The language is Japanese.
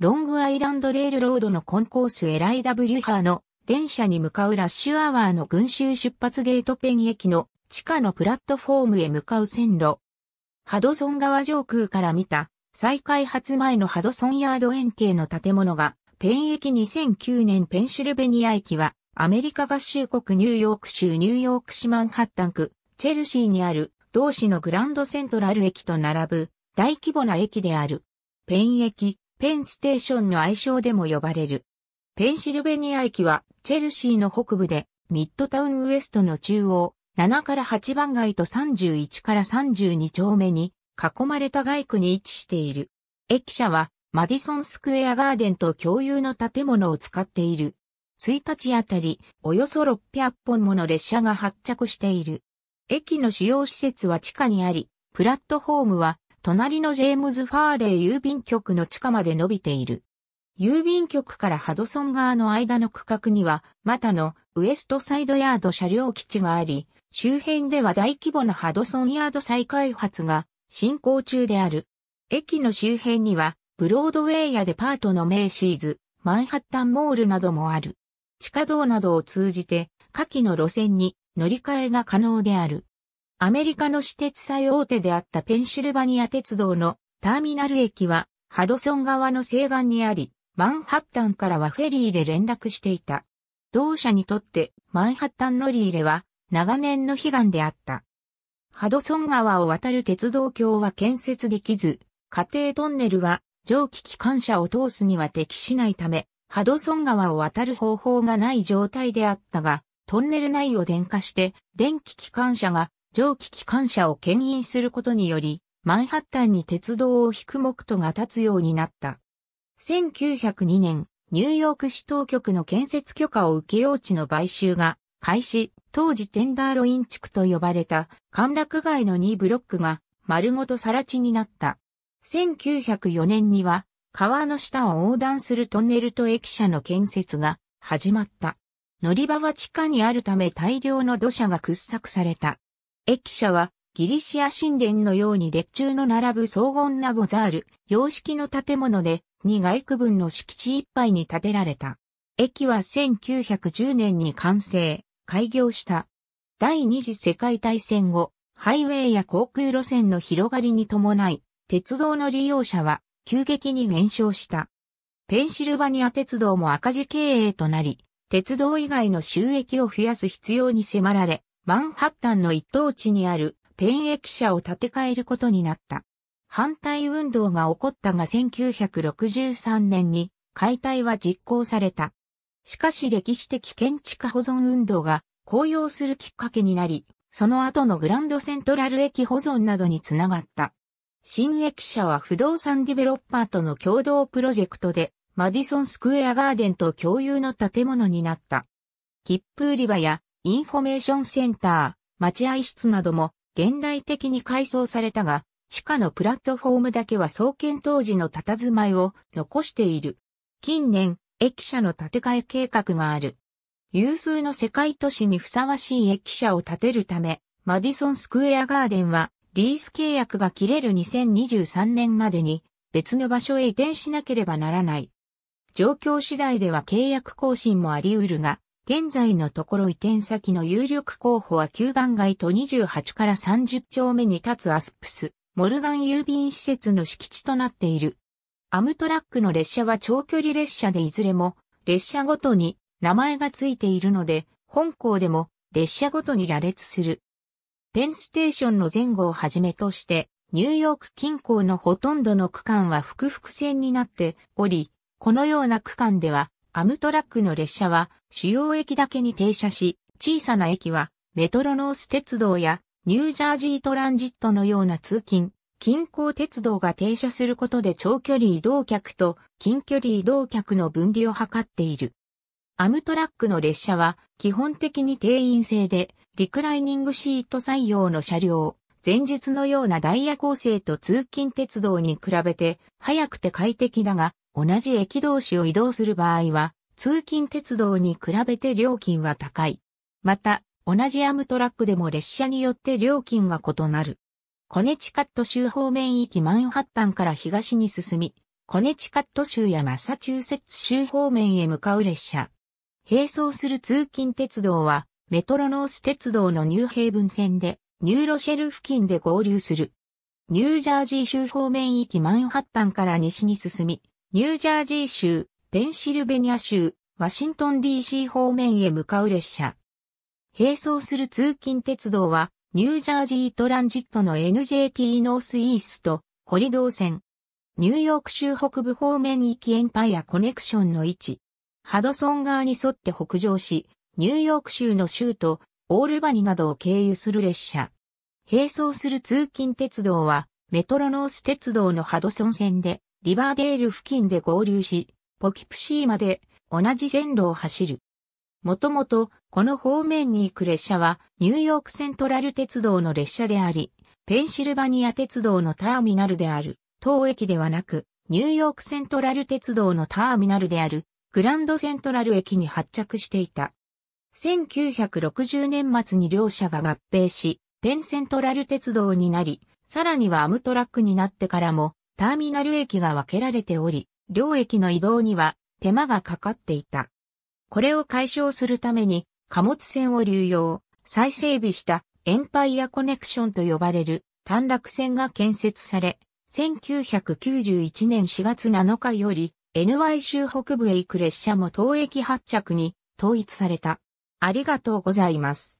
ロングアイランドレールロードのコンコースエリュ w ハーの電車に向かうラッシュアワーの群衆出発ゲートペン駅の地下のプラットフォームへ向かう線路。ハドソン川上空から見た再開発前のハドソンヤード円形の建物がペン駅2009年ペンシルベニア駅はアメリカ合衆国ニューヨーク州ニューヨーク市マンハッタン区チェルシーにある同市のグランドセントラル駅と並ぶ大規模な駅である。ペン駅、ペンステーションの愛称でも呼ばれる。ペンシルベニア駅は、チェルシーの北部で、ミッドタウンウエストの中央、7から8番街と31から32丁目に、囲まれた街区に位置している。駅舎は、マディソンスクエアガーデンと共有の建物を使っている。1日あたり、およそ600本もの列車が発着している。駅の主要施設は地下にあり、プラットホームは隣のジェームズ・ファーレー郵便局の地下まで伸びている。郵便局からハドソン側の間の区画には、またのウエストサイドヤード車両基地があり、周辺では大規模なハドソンヤード再開発が進行中である。駅の周辺には、ブロードウェイやデパートのメイシーズ、マンハッタンモールなどもある。地下道などを通じて、下記の路線に乗り換えが可能である。アメリカの私鉄最大手であったペンシルバニア鉄道のターミナル駅はハドソン川の西岸にあり、マンハッタンからはフェリーで連絡していた。同社にとってマンハッタン乗り入れは長年の悲願であった。ハドソン川を渡る鉄道橋は建設できず、家庭トンネルは蒸気機関車を通すには適しないため、ハドソン川を渡る方法がない状態であったが、トンネル内を電化して電気機関車が蒸気機関車を牽引することにより、マンハッタンに鉄道を引く目途が立つようになった。1902年、ニューヨーク市当局の建設許可を受け用地の買収が開始、当時テンダーロイン地区と呼ばれた歓楽街の2ブロックが丸ごと更地になった。1904年には川の下を横断するトンネルと駅舎の建設が始まった。乗り場は地下にあるため大量の土砂が掘削された。駅舎はギリシア神殿のように列柱の並ぶ荘厳なボザール、様式の建物で、2外区分の敷地いっぱいに建てられた。駅は1910年に完成、開業した。第二次世界大戦後、ハイウェイや航空路線の広がりに伴い、鉄道の利用者は急激に減少した。ペンシルバニア鉄道も赤字経営となり、鉄道以外の収益を増やす必要に迫られ、マンハッタンの一等地にあるペン駅舎を建て替えることになった。反対運動が起こったが1963年に解体は実行された。しかし歴史的建築保存運動が高揚するきっかけになり、その後のグランドセントラル駅保存などにつながった。新駅舎は不動産ディベロッパーとの共同プロジェクトで、マディソンスクエアガーデンと共有の建物になった。切符売り場やインフォメーションセンター、待合室なども現代的に改装されたが、地下のプラットフォームだけは創建当時の佇まいを残している。近年、駅舎の建て替え計画がある。有数の世界都市にふさわしい駅舎を建てるため、マディソンスクエアガーデンは、リース契約が切れる2023年までに、別の場所へ移転しなければならない。状況次第では契約更新もあり得るが、現在のところ移転先の有力候補は9番街と28から30丁目に立つアスプス、モルガン郵便施設の敷地となっている。アムトラックの列車は長距離列車でいずれも列車ごとに名前がついているので、本校でも列車ごとに羅列する。ペンステーションの前後をはじめとして、ニューヨーク近郊のほとんどの区間は複々線になっており、このような区間ではアムトラックの列車は主要駅だけに停車し、小さな駅はメトロノース鉄道やニュージャージートランジットのような通勤、近郊鉄道が停車することで長距離移動客と近距離移動客の分離を図っている。アムトラックの列車は基本的に定員制でリクライニングシート採用の車両、前述のようなダイヤ構成と通勤鉄道に比べて早くて快適だが同じ駅同士を移動する場合は、通勤鉄道に比べて料金は高い。また、同じアムトラックでも列車によって料金が異なる。コネチカット州方面域マンハッタンから東に進み、コネチカット州やマサチューセッツ州方面へ向かう列車。並走する通勤鉄道は、メトロノース鉄道のニューヘイブン線で、ニューロシェル付近で合流する。ニュージャージー州方面域マンハッタンから西に進み、ニュージャージー州、ペンシルベニア州、ワシントン DC 方面へ向かう列車。並走する通勤鉄道は、ニュージャージートランジットの NJT ノースイースト、堀リドー線。ニューヨーク州北部方面行きエンパイアコネクションの位置。ハドソン川に沿って北上し、ニューヨーク州の州都、オールバニなどを経由する列車。並走する通勤鉄道は、メトロノース鉄道のハドソン線で、リバーデール付近で合流し、ポキプシーまで同じ線路を走る。もともと、この方面に行く列車は、ニューヨークセントラル鉄道の列車であり、ペンシルバニア鉄道のターミナルである、当駅ではなく、ニューヨークセントラル鉄道のターミナルである、グランドセントラル駅に発着していた。1960年末に両社が合併し、ペンセントラル鉄道になり、さらにはアムトラックになってからも、ターミナル駅が分けられており、両駅の移動には手間がかかっていた。これを解消するために貨物船を流用、再整備したエンパイアコネクションと呼ばれる短絡線が建設され、1991年4月7日より NY 州北部へ行く列車も当駅発着に統一された。ありがとうございます。